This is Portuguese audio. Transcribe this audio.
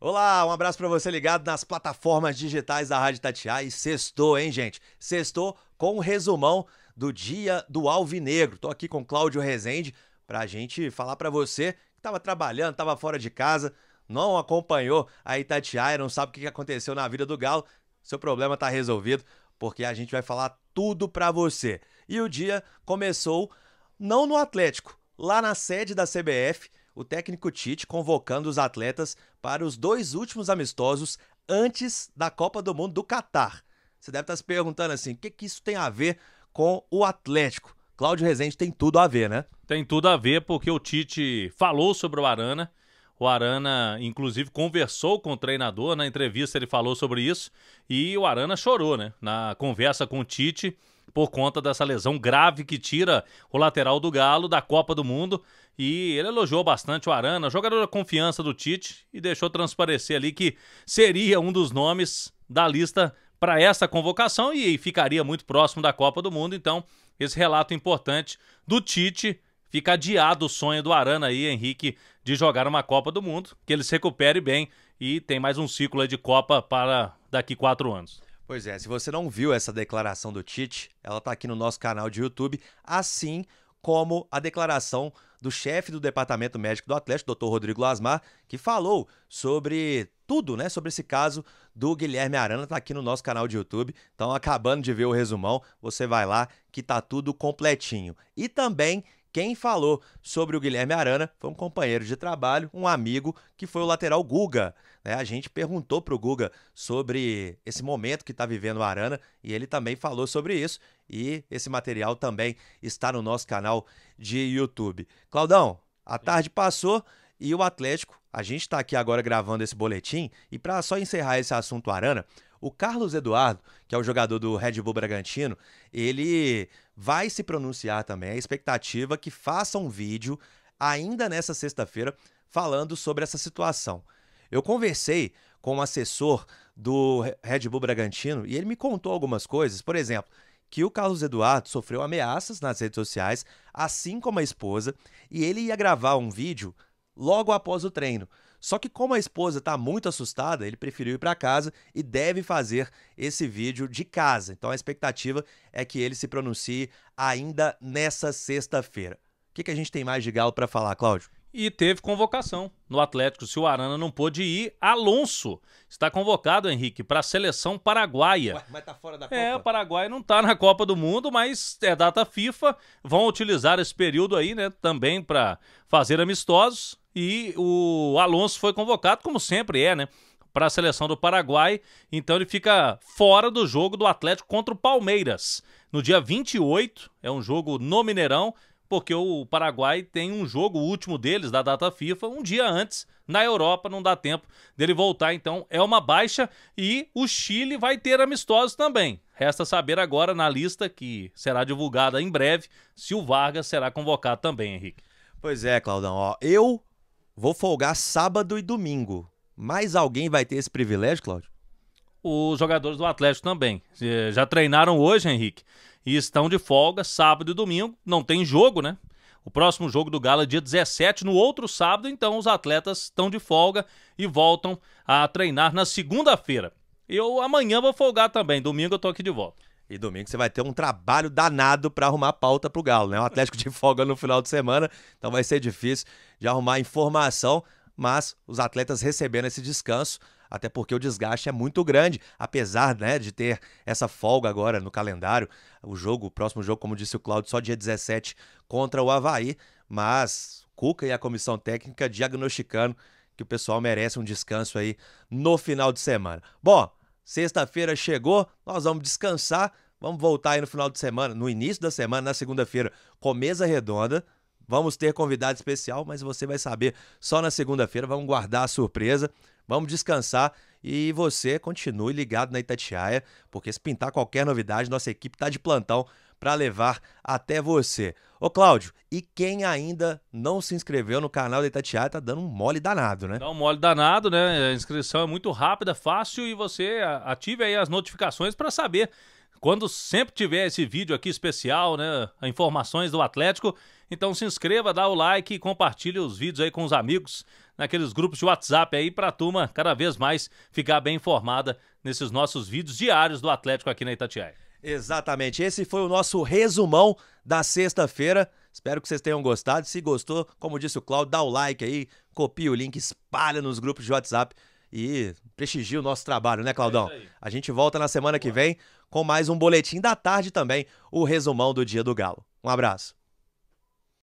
Olá, um abraço para você ligado nas plataformas digitais da Rádio Tatiá e sextou, hein, gente? Sextou com o um resumão do Dia do Alvinegro. Tô aqui com Cláudio Rezende pra gente falar para você que tava trabalhando, tava fora de casa, não acompanhou a Itatiaia, não sabe o que aconteceu na vida do Galo. Seu problema tá resolvido, porque a gente vai falar tudo para você. E o dia começou não no Atlético, lá na sede da CBF, o técnico Tite convocando os atletas para os dois últimos amistosos antes da Copa do Mundo do Catar. Você deve estar tá se perguntando assim, o que, que isso tem a ver com o Atlético? Cláudio Rezende tem tudo a ver, né? Tem tudo a ver porque o Tite falou sobre o Arana o Arana, inclusive, conversou com o treinador. Na entrevista, ele falou sobre isso. E o Arana chorou, né? Na conversa com o Tite, por conta dessa lesão grave que tira o lateral do Galo da Copa do Mundo. E ele elogiou bastante o Arana, jogador da confiança do Tite, e deixou transparecer ali que seria um dos nomes da lista para essa convocação e ficaria muito próximo da Copa do Mundo. Então, esse relato importante do Tite Fica adiado o sonho do Arana aí, Henrique, de jogar uma Copa do Mundo, que ele se recupere bem e tem mais um ciclo de Copa para daqui quatro anos. Pois é, se você não viu essa declaração do Tite, ela está aqui no nosso canal de YouTube, assim como a declaração do chefe do Departamento Médico do Atlético, Dr. Rodrigo Lasmar, que falou sobre tudo, né, sobre esse caso do Guilherme Arana, tá aqui no nosso canal de YouTube. Então, acabando de ver o resumão, você vai lá que tá tudo completinho. E também quem falou sobre o Guilherme Arana foi um companheiro de trabalho, um amigo, que foi o lateral Guga. Né? A gente perguntou para o Guga sobre esse momento que está vivendo o Arana e ele também falou sobre isso. E esse material também está no nosso canal de YouTube. Claudão, a tarde passou e o Atlético, a gente está aqui agora gravando esse boletim. E para só encerrar esse assunto, Arana, o Carlos Eduardo, que é o jogador do Red Bull Bragantino, ele vai se pronunciar também. A expectativa é que faça um vídeo ainda nessa sexta-feira falando sobre essa situação. Eu conversei com um assessor do Red Bull Bragantino e ele me contou algumas coisas. Por exemplo, que o Carlos Eduardo sofreu ameaças nas redes sociais, assim como a esposa, e ele ia gravar um vídeo logo após o treino. Só que como a esposa está muito assustada, ele preferiu ir para casa e deve fazer esse vídeo de casa. Então a expectativa é que ele se pronuncie ainda nessa sexta-feira. O que, que a gente tem mais de galo para falar, Cláudio? E teve convocação no Atlético. Se o Arana não pôde ir, Alonso está convocado, Henrique, para a seleção paraguaia. Ué, mas tá fora da é, Copa. É, o Paraguai não está na Copa do Mundo, mas é data FIFA. Vão utilizar esse período aí, né, também para fazer amistosos. E o Alonso foi convocado, como sempre é, né? Para a seleção do Paraguai. Então ele fica fora do jogo do Atlético contra o Palmeiras. No dia 28, é um jogo no Mineirão, porque o Paraguai tem um jogo, último deles, da data FIFA, um dia antes, na Europa, não dá tempo dele voltar, então é uma baixa. E o Chile vai ter amistosos também. Resta saber agora na lista, que será divulgada em breve, se o Vargas será convocado também, Henrique. Pois é, Claudão, ó, eu Vou folgar sábado e domingo. Mais alguém vai ter esse privilégio, Cláudio? Os jogadores do Atlético também. Eh, já treinaram hoje, Henrique. E estão de folga sábado e domingo. Não tem jogo, né? O próximo jogo do Galo é dia 17, no outro sábado, então os atletas estão de folga e voltam a treinar na segunda-feira. Eu amanhã vou folgar também, domingo eu tô aqui de volta. E domingo você vai ter um trabalho danado para arrumar pauta para o Galo, né? O Atlético de folga no final de semana, então vai ser difícil de arrumar informação, mas os atletas recebendo esse descanso, até porque o desgaste é muito grande, apesar né, de ter essa folga agora no calendário, o jogo, o próximo jogo, como disse o Claudio, só dia 17 contra o Havaí, mas Cuca e a comissão técnica diagnosticando que o pessoal merece um descanso aí no final de semana. Bom, Sexta-feira chegou, nós vamos descansar, vamos voltar aí no final de semana, no início da semana, na segunda-feira, com mesa redonda. Vamos ter convidado especial, mas você vai saber só na segunda-feira. Vamos guardar a surpresa. Vamos descansar e você continue ligado na Itatiaia, porque se pintar qualquer novidade, nossa equipe está de plantão para levar até você. Ô Cláudio, e quem ainda não se inscreveu no canal da Itatiaia tá dando um mole danado, né? Dá um mole danado, né? A inscrição é muito rápida, fácil e você ative aí as notificações para saber quando sempre tiver esse vídeo aqui especial, né, informações do Atlético, então se inscreva, dá o like e compartilhe os vídeos aí com os amigos naqueles grupos de WhatsApp aí para a turma cada vez mais ficar bem informada nesses nossos vídeos diários do Atlético aqui na Itatiaia. Exatamente. Esse foi o nosso resumão da sexta-feira. Espero que vocês tenham gostado. Se gostou, como disse o Claudio, dá o like aí, copia o link, espalha nos grupos de WhatsApp e prestigia o nosso trabalho, né, Claudão? É a gente volta na semana que vem com mais um boletim da tarde também, o resumão do dia do Galo. Um abraço.